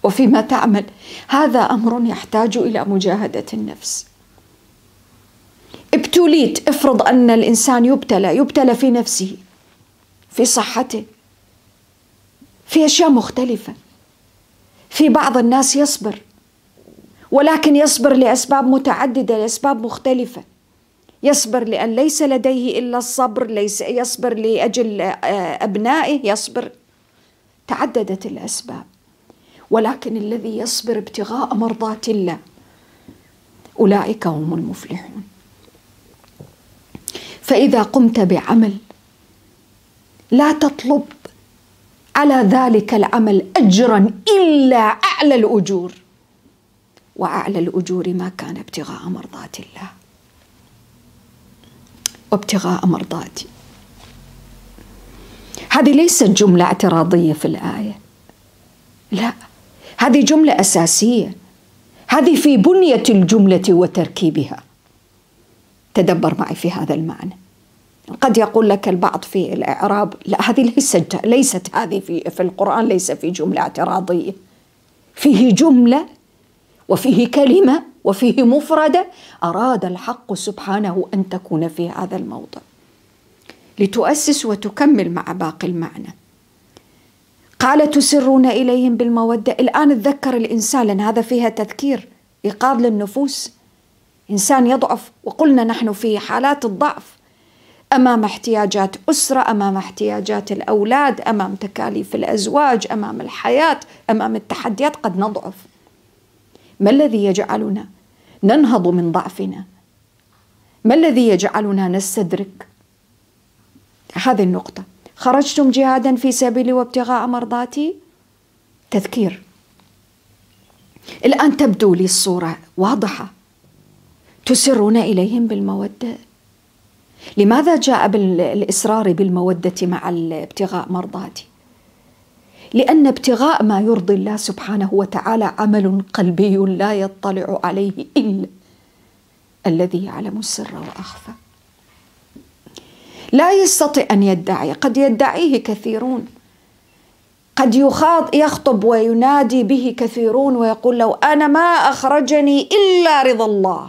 وفيما تعمل هذا أمر يحتاج إلى مجاهدة النفس ابتليت افرض أن الإنسان يبتلى يبتلى في نفسه في صحته في أشياء مختلفة في بعض الناس يصبر ولكن يصبر لأسباب متعددة لأسباب مختلفة يصبر لأن ليس لديه إلا الصبر ليس يصبر لأجل آه، أبنائه يصبر تعددت الأسباب ولكن الذي يصبر ابتغاء مرضات الله أولئك هم المفلحون فإذا قمت بعمل لا تطلب على ذلك العمل أجرا إلا أعلى الأجور وأعلى الأجور ما كان ابتغاء مرضات الله وابتغاء مرضاتي هذه ليست جملة اعتراضية في الآية لا هذه جملة أساسية هذه في بنية الجملة وتركيبها تدبر معي في هذا المعنى قد يقول لك البعض في الإعراب لا هذه ليست ليست هذه في في القرآن ليس في جملة اعتراضية فيه جملة وفيه كلمة وفيه مفردة أراد الحق سبحانه أن تكون في هذا الموضع لتؤسس وتكمل مع باقي المعنى قال تسرون إليهم بالمودة الآن اتذكر الإنسان لأن هذا فيها تذكير إيقاظ للنفوس إنسان يضعف وقلنا نحن في حالات الضعف أمام احتياجات أسرة أمام احتياجات الأولاد أمام تكاليف الأزواج أمام الحياة أمام التحديات قد نضعف ما الذي يجعلنا ننهض من ضعفنا ما الذي يجعلنا نستدرك هذه النقطه خرجتم جهادا في سبيلي وابتغاء مرضاتي تذكير الان تبدو لي الصوره واضحه تسرون اليهم بالموده لماذا جاء بالاصرار بالموده مع ابتغاء مرضاتي لان ابتغاء ما يرضي الله سبحانه وتعالى عمل قلبي لا يطلع عليه الا الذي يعلم السر واخفى لا يستطيع ان يدعي قد يدعيه كثيرون قد يخاط يخطب وينادي به كثيرون ويقول لو انا ما اخرجني الا رضا الله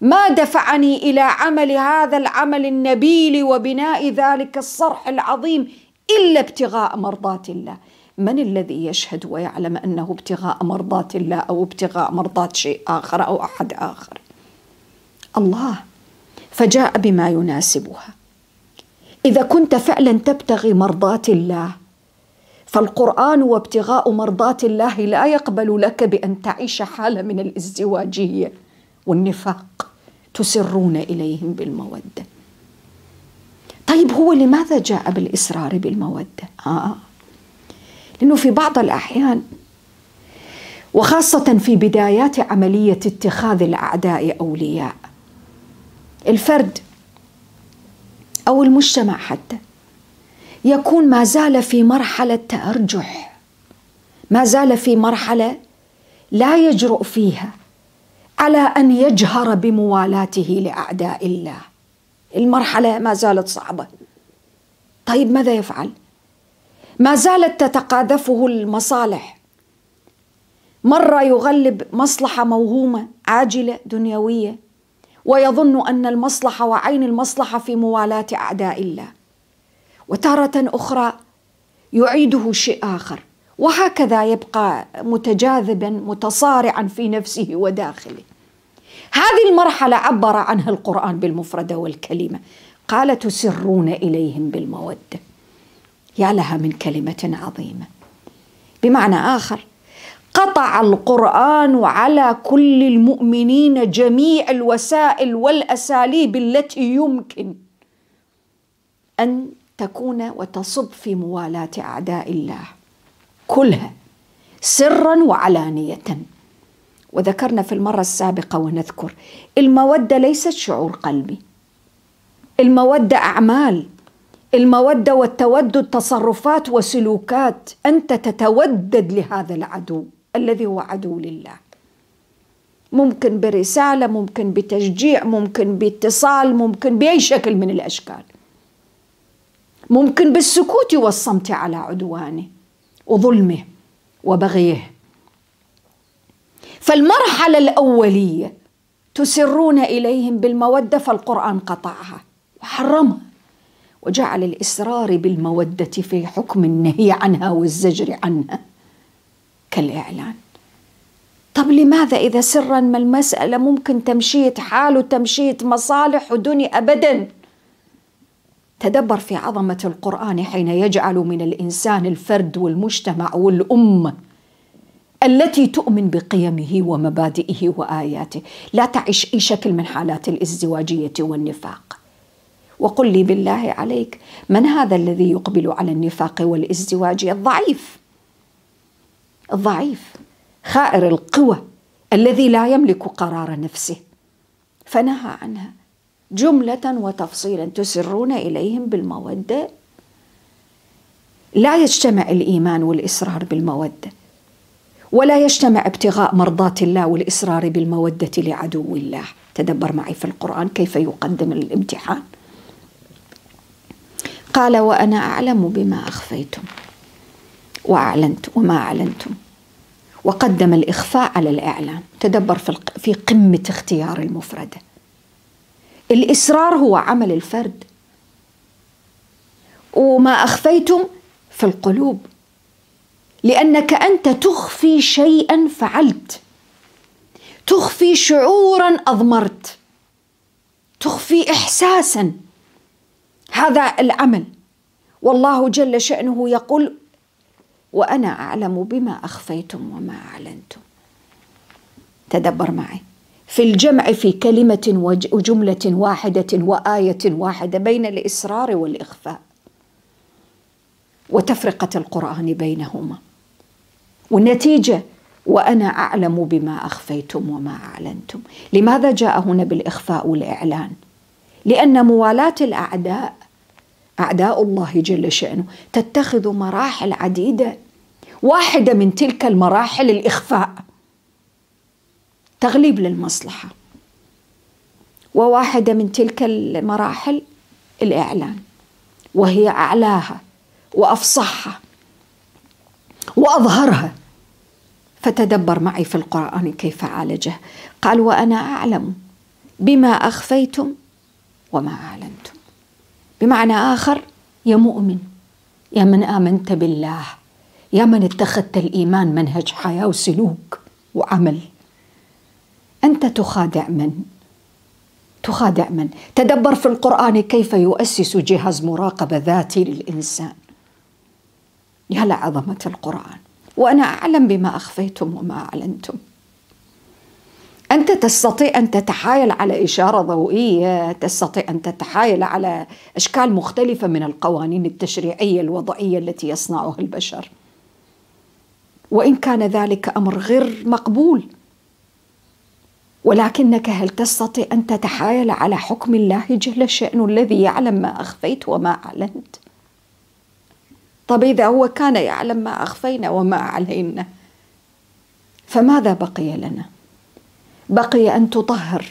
ما دفعني الى عمل هذا العمل النبيل وبناء ذلك الصرح العظيم إلا ابتغاء مرضات الله من الذي يشهد ويعلم أنه ابتغاء مرضات الله أو ابتغاء مرضات شيء آخر أو أحد آخر الله فجاء بما يناسبها إذا كنت فعلا تبتغي مرضات الله فالقرآن وابتغاء مرضات الله لا يقبل لك بأن تعيش حالة من الازدواجية والنفاق تسرون إليهم بالمودة طيب هو لماذا جاء بالإصرار بالمودة؟ آه. لأنه في بعض الأحيان وخاصة في بدايات عملية اتخاذ الأعداء أولياء الفرد أو المجتمع حتى يكون ما زال في مرحلة تأرجح ما زال في مرحلة لا يجرؤ فيها على أن يجهر بموالاته لأعداء الله المرحلة ما زالت صعبة طيب ماذا يفعل؟ ما زالت تتقاذفه المصالح مرة يغلب مصلحة موهومة عاجلة دنيوية ويظن أن المصلحة وعين المصلحة في موالاة أعداء الله وتارة أخرى يعيده شيء آخر وهكذا يبقى متجاذبا متصارعا في نفسه وداخله هذه المرحلة عبر عنها القرآن بالمفردة والكلمة قال تسرون إليهم بالمودة يا لها من كلمة عظيمة بمعنى آخر قطع القرآن على كل المؤمنين جميع الوسائل والأساليب التي يمكن أن تكون وتصب في موالاة أعداء الله كلها سرا وعلانية وذكرنا في المرة السابقة ونذكر المودة ليست شعور قلبي المودة أعمال المودة والتودد تصرفات وسلوكات أنت تتودد لهذا العدو الذي هو عدو لله ممكن برسالة ممكن بتشجيع ممكن باتصال ممكن بأي شكل من الأشكال ممكن بالسكوت والصمت على عدوانه وظلمه وبغيه فالمرحلة الأولية تسرون إليهم بالمودة فالقرآن قطعها وحرمها وجعل الإسرار بالمودة في حكم النهي عنها والزجر عنها كالإعلان طب لماذا إذا سرا ما المسألة ممكن تمشية حال وتمشية مصالح ودنيا أبدا تدبر في عظمة القرآن حين يجعل من الإنسان الفرد والمجتمع والأمة التي تؤمن بقيمه ومبادئه واياته لا تعيش اي شكل من حالات الازدواجيه والنفاق وقل لي بالله عليك من هذا الذي يقبل على النفاق والازدواجيه الضعيف الضعيف خائر القوى الذي لا يملك قرار نفسه فنهى عنها جمله وتفصيلا تسرون اليهم بالموده لا يجتمع الايمان والاصرار بالموده ولا يجتمع ابتغاء مرضات الله والإصرار بالمودة لعدو الله تدبر معي في القرآن كيف يقدم الامتحان قال وأنا أعلم بما أخفيتم وأعلنت وما أعلنتم وقدم الإخفاء على الإعلان تدبر في, في قمة اختيار المفردة الإصرار هو عمل الفرد وما أخفيتم في القلوب لانك انت تخفي شيئا فعلت تخفي شعورا اضمرت تخفي احساسا هذا العمل والله جل شانه يقول وانا اعلم بما اخفيتم وما اعلنتم تدبر معي في الجمع في كلمه وجمله واحده وايه واحده بين الاسرار والاخفاء وتفرقه القران بينهما والنتيجه وانا اعلم بما اخفيتم وما اعلنتم لماذا جاء هنا بالاخفاء والاعلان لان موالاه الاعداء اعداء الله جل شانه تتخذ مراحل عديده واحده من تلك المراحل الاخفاء تغليب للمصلحه وواحده من تلك المراحل الاعلان وهي اعلاها وافصحها وأظهرها فتدبر معي في القرآن كيف عالجه قال وأنا أعلم بما أخفيتم وما أعلنتم بمعنى آخر يا مؤمن يا من آمنت بالله يا من اتخذت الإيمان منهج حياة وسلوك وعمل أنت تخادع من؟ تخادع من؟ تدبر في القرآن كيف يؤسس جهاز مراقبة ذاتي للإنسان يا لعظمة القرآن وأنا أعلم بما أخفيتم وما أعلنتم أنت تستطيع أن تتحايل على إشارة ضوئية تستطيع أن تتحايل على أشكال مختلفة من القوانين التشريعية الوضعية التي يصنعها البشر وإن كان ذلك أمر غير مقبول ولكنك هل تستطيع أن تتحايل على حكم الله جل شأنه الذي يعلم ما أخفيت وما أعلنت؟ طب إذا هو كان يعلم ما أخفينا وما علينا فماذا بقي لنا؟ بقي أن تطهر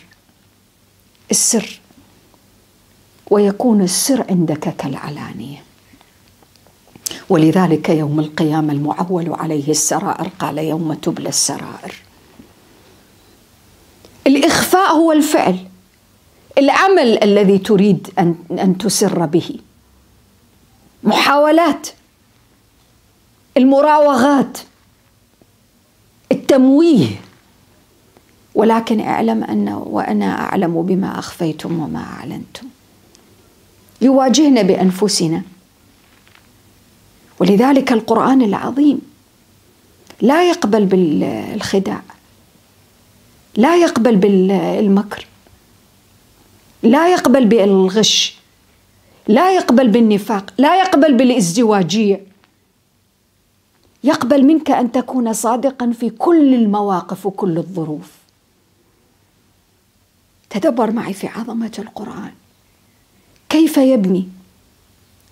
السر ويكون السر عندك كالعلانية ولذلك يوم القيامة المعول عليه السرائر قال يوم تبلى السرائر الإخفاء هو الفعل العمل الذي تريد أن, أن تسر به محاولات المراوغات التمويه ولكن اعلم ان وانا اعلم بما اخفيتم وما اعلنتم يواجهنا بانفسنا ولذلك القران العظيم لا يقبل بالخداع لا يقبل بالمكر لا يقبل بالغش لا يقبل بالنفاق لا يقبل بالازدواجيه يقبل منك ان تكون صادقا في كل المواقف وكل الظروف تدبر معي في عظمه القران كيف يبني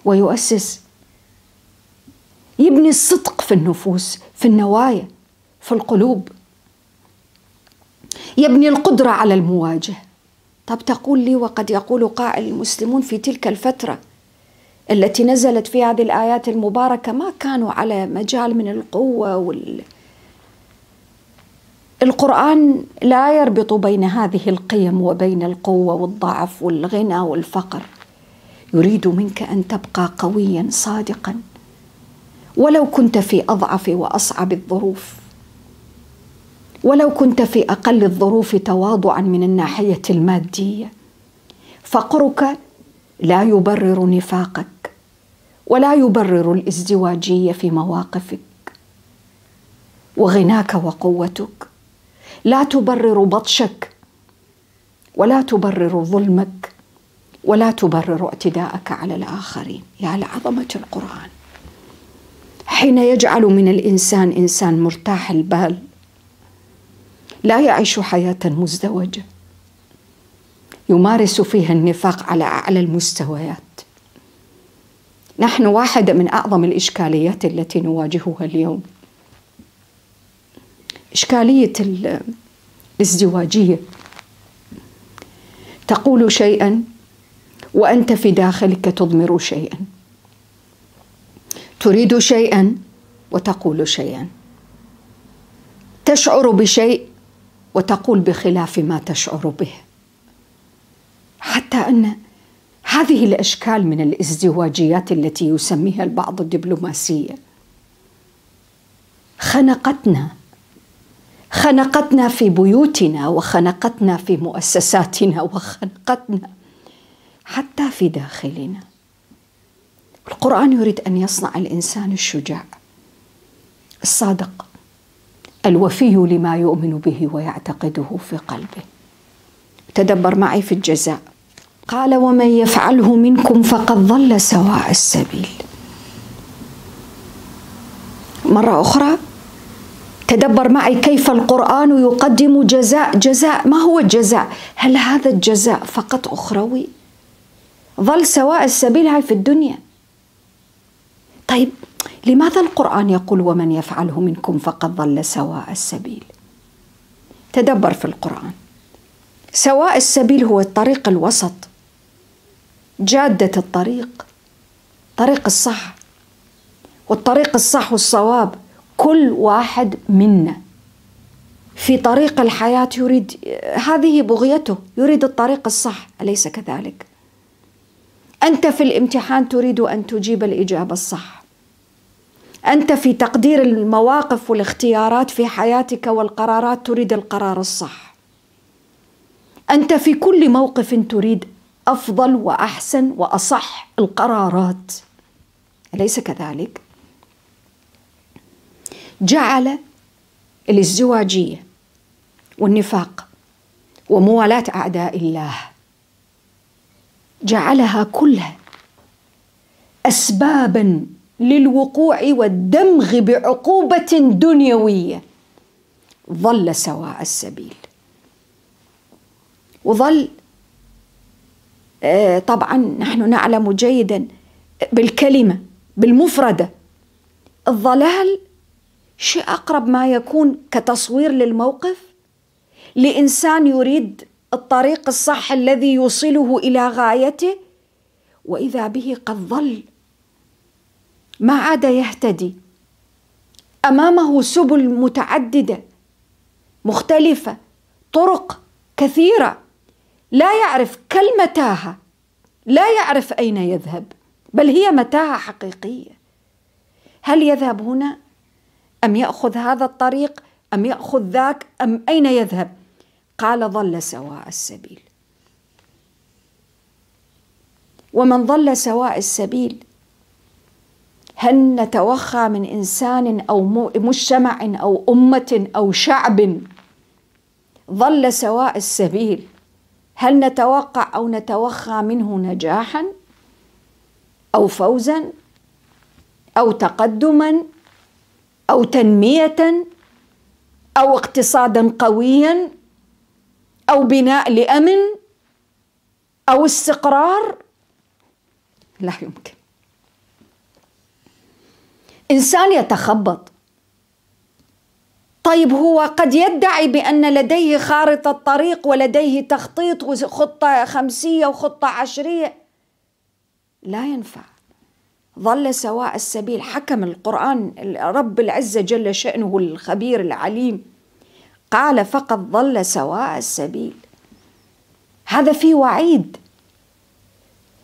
ويؤسس يبني الصدق في النفوس في النوايا في القلوب يبني القدره على المواجهه طب تقول لي وقد يقول قائل المسلمون في تلك الفتره التي نزلت في هذه الآيات المباركة ما كانوا على مجال من القوة وال القرآن لا يربط بين هذه القيم وبين القوة والضعف والغنى والفقر يريد منك أن تبقى قويا صادقا ولو كنت في أضعف وأصعب الظروف ولو كنت في أقل الظروف تواضعا من الناحية المادية فقرك لا يبرر نفاقك ولا يبرر الازدواجيه في مواقفك وغناك وقوتك لا تبرر بطشك ولا تبرر ظلمك ولا تبرر اعتداءك على الاخرين يا لعظمه القران حين يجعل من الانسان انسان مرتاح البال لا يعيش حياه مزدوجه يمارس فيها النفاق على اعلى المستويات نحن واحدة من أعظم الإشكاليات التي نواجهها اليوم إشكالية الازدواجية تقول شيئا وأنت في داخلك تضمر شيئا تريد شيئا وتقول شيئا تشعر بشيء وتقول بخلاف ما تشعر به حتى أن هذه الأشكال من الازدواجيات التي يسميها البعض الدبلوماسية خنقتنا خنقتنا في بيوتنا وخنقتنا في مؤسساتنا وخنقتنا حتى في داخلنا القرآن يريد أن يصنع الإنسان الشجاع الصادق الوفي لما يؤمن به ويعتقده في قلبه تدبر معي في الجزاء قال ومن يفعله منكم فقد ضل سواء السبيل مره اخرى تدبر معي كيف القران يقدم جزاء جزاء ما هو الجزاء هل هذا الجزاء فقط اخروي ظل سواء السبيل هاي في الدنيا طيب لماذا القرآن يقول ومن يفعله منكم فقد ضل سواء السبيل؟ تدبر في القرآن. سواء السبيل هو الطريق الوسط جادة الطريق طريق الصح والطريق الصح والصواب كل واحد منا في طريق الحياة يريد هذه بغيته يريد الطريق الصح أليس كذلك؟ أنت في الامتحان تريد أن تجيب الإجابة الصح أنت في تقدير المواقف والاختيارات في حياتك والقرارات تريد القرار الصح أنت في كل موقف تريد افضل واحسن واصح القرارات اليس كذلك جعل الازدواجيه والنفاق وموالاه اعداء الله جعلها كلها اسبابا للوقوع والدمغ بعقوبه دنيويه ظل سواء السبيل وظل آه، طبعا نحن نعلم جيدا بالكلمة بالمفردة الضلال شيء أقرب ما يكون كتصوير للموقف لإنسان يريد الطريق الصح الذي يوصله إلى غايته وإذا به قد ضل ما عاد يهتدي امامه سبل متعدده مختلفه طرق كثيره لا يعرف كالمتاهه لا يعرف اين يذهب بل هي متاهه حقيقيه هل يذهب هنا ام ياخذ هذا الطريق ام ياخذ ذاك ام اين يذهب قال ظل سواء السبيل ومن ظل سواء السبيل هل نتوخى من انسان او مجتمع او امه او شعب ظل سواء السبيل هل نتوقع او نتوخى منه نجاحا او فوزا او تقدما او تنميه او اقتصادا قويا او بناء لامن او استقرار لا يمكن انسان يتخبط طيب هو قد يدعي بأن لديه خارطة طريق ولديه تخطيط وخطة خمسية وخطة عشرية لا ينفع ظل سواء السبيل حكم القرآن رب العزة جل شأنه الخبير العليم قال فقد ظل سواء السبيل هذا في وعيد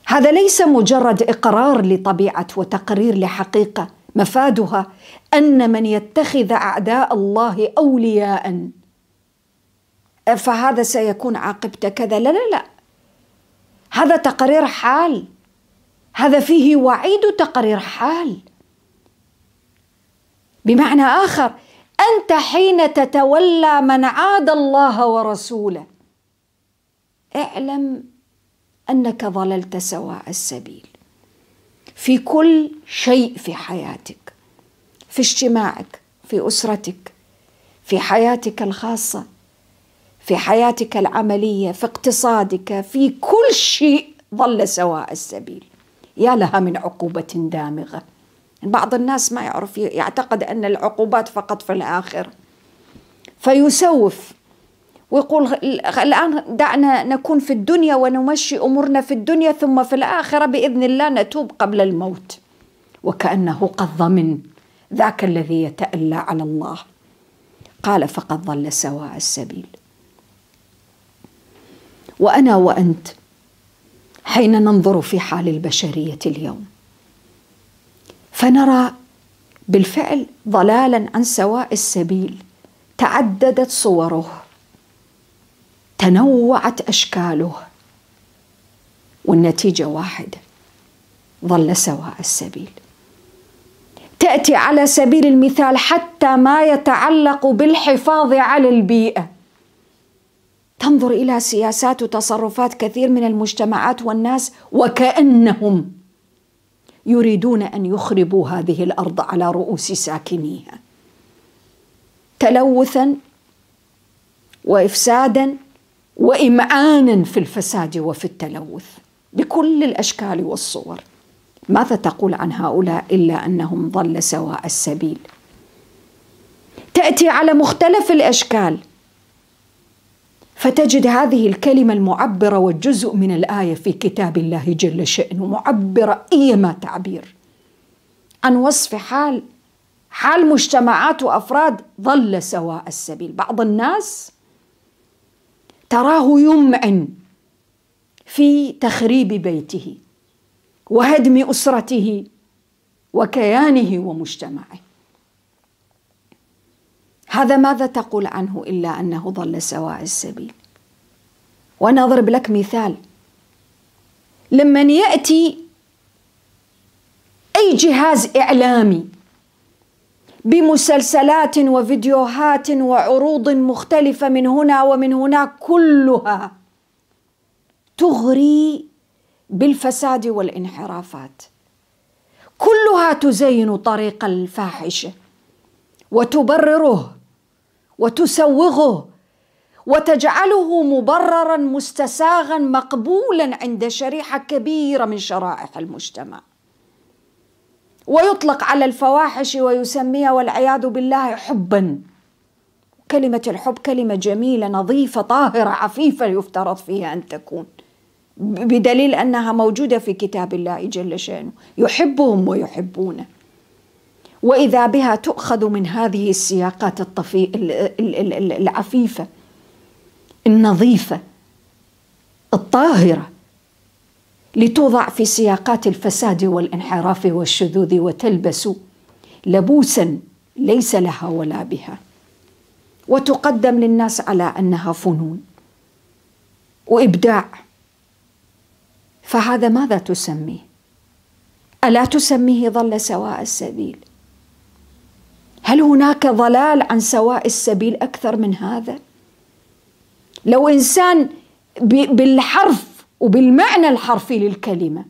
هذا ليس مجرد إقرار لطبيعة وتقرير لحقيقة مفادها ان من يتخذ اعداء الله اولياء فهذا سيكون عاقبته كذا لا لا لا هذا تقرير حال هذا فيه وعيد تقرير حال بمعنى اخر انت حين تتولى من عاد الله ورسوله اعلم انك ضللت سواء السبيل في كل شيء في حياتك في اجتماعك في اسرتك في حياتك الخاصه في حياتك العمليه في اقتصادك في كل شيء ظل سواء السبيل يا لها من عقوبه دامغه بعض الناس ما يعرف يعتقد ان العقوبات فقط في الاخره فيسوف ويقول الآن دعنا نكون في الدنيا ونمشي أمورنا في الدنيا ثم في الآخرة بإذن الله نتوب قبل الموت وكأنه قد ضمن ذاك الذي يتألى على الله قال فقد ضل سواء السبيل وأنا وأنت حين ننظر في حال البشرية اليوم فنرى بالفعل ضلالا عن سواء السبيل تعددت صوره تنوعت اشكاله والنتيجه واحده ظل سواء السبيل تاتي على سبيل المثال حتى ما يتعلق بالحفاظ على البيئه تنظر الى سياسات وتصرفات كثير من المجتمعات والناس وكانهم يريدون ان يخربوا هذه الارض على رؤوس ساكنيها تلوثا وافسادا وإمعانا في الفساد وفي التلوث بكل الأشكال والصور ماذا تقول عن هؤلاء إلا أنهم ضل سواء السبيل تأتي على مختلف الأشكال فتجد هذه الكلمة المعبرة والجزء من الآية في كتاب الله جل شأنه معبرة أيما تعبير عن وصف حال حال مجتمعات وأفراد ضل سواء السبيل بعض الناس تراه يمعن في تخريب بيته وهدم اسرته وكيانه ومجتمعه هذا ماذا تقول عنه الا انه ضل سواء السبيل وانا اضرب لك مثال لمن ياتي اي جهاز اعلامي بمسلسلات وفيديوهات وعروض مختلفه من هنا ومن هناك كلها تغري بالفساد والانحرافات كلها تزين طريق الفاحشه وتبرره وتسوغه وتجعله مبررا مستساغا مقبولا عند شريحه كبيره من شرائح المجتمع ويطلق على الفواحش ويسميها والعياذ بالله حبا كلمة الحب كلمة جميلة نظيفة طاهرة عفيفة يفترض فيها أن تكون بدليل أنها موجودة في كتاب الله جل شأنه يحبهم ويحبونه وإذا بها تؤخذ من هذه السياقات الطفي العفيفة النظيفة الطاهرة لتوضع في سياقات الفساد والانحراف والشذوذ وتلبس لبوسا ليس لها ولا بها وتقدم للناس على انها فنون وابداع فهذا ماذا تسميه الا تسميه ضل سواء السبيل هل هناك ضلال عن سواء السبيل اكثر من هذا لو انسان بالحرف وبالمعنى الحرفي للكلمة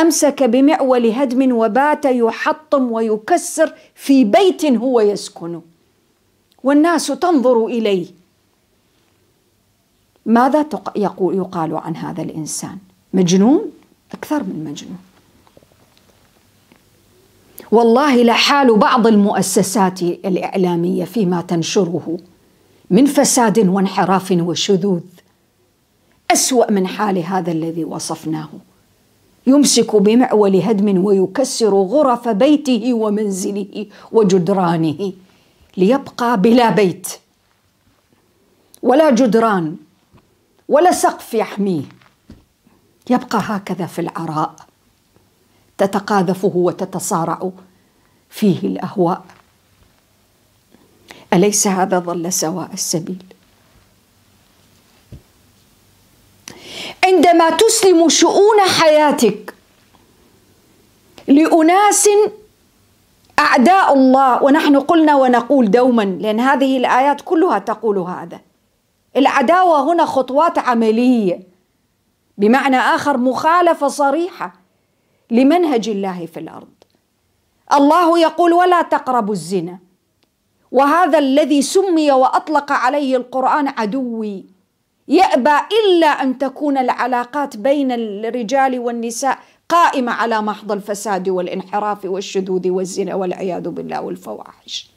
أمسك بمعول هدم وبات يحطم ويكسر في بيت هو يسكنه والناس تنظر إليه ماذا يقول يقال عن هذا الإنسان مجنون أكثر من مجنون والله لحال بعض المؤسسات الإعلامية فيما تنشره من فساد وانحراف وشذوذ أسوأ من حال هذا الذي وصفناه يمسك بمعول هدم ويكسر غرف بيته ومنزله وجدرانه ليبقى بلا بيت ولا جدران ولا سقف يحميه يبقى هكذا في العراء تتقاذفه وتتصارع فيه الاهواء اليس هذا ظل سواء السبيل عندما تسلم شؤون حياتك لأناس أعداء الله ونحن قلنا ونقول دوما لأن هذه الآيات كلها تقول هذا العداوة هنا خطوات عملية بمعنى آخر مخالفة صريحة لمنهج الله في الأرض الله يقول ولا تقربوا الزنا وهذا الذي سمي وأطلق عليه القرآن عدوي يأبى إلا أن تكون العلاقات بين الرجال والنساء قائمة على محض الفساد والانحراف والشذوذ والزنا والعياذ بالله والفواحش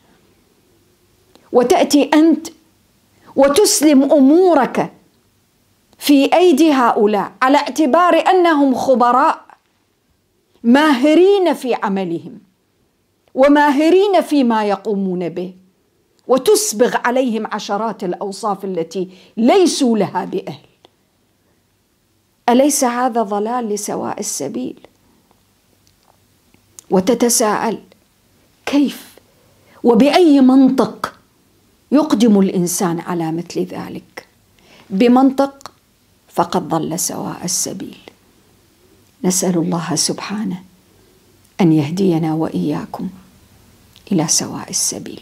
وتأتي أنت وتسلم أمورك في أيدي هؤلاء على اعتبار أنهم خبراء ماهرين في عملهم وماهرين فيما يقومون به وتسبغ عليهم عشرات الاوصاف التي ليسوا لها باهل اليس هذا ضلال لسواء السبيل وتتساءل كيف وباي منطق يقدم الانسان على مثل ذلك بمنطق فقد ضل سواء السبيل نسال الله سبحانه ان يهدينا واياكم الى سواء السبيل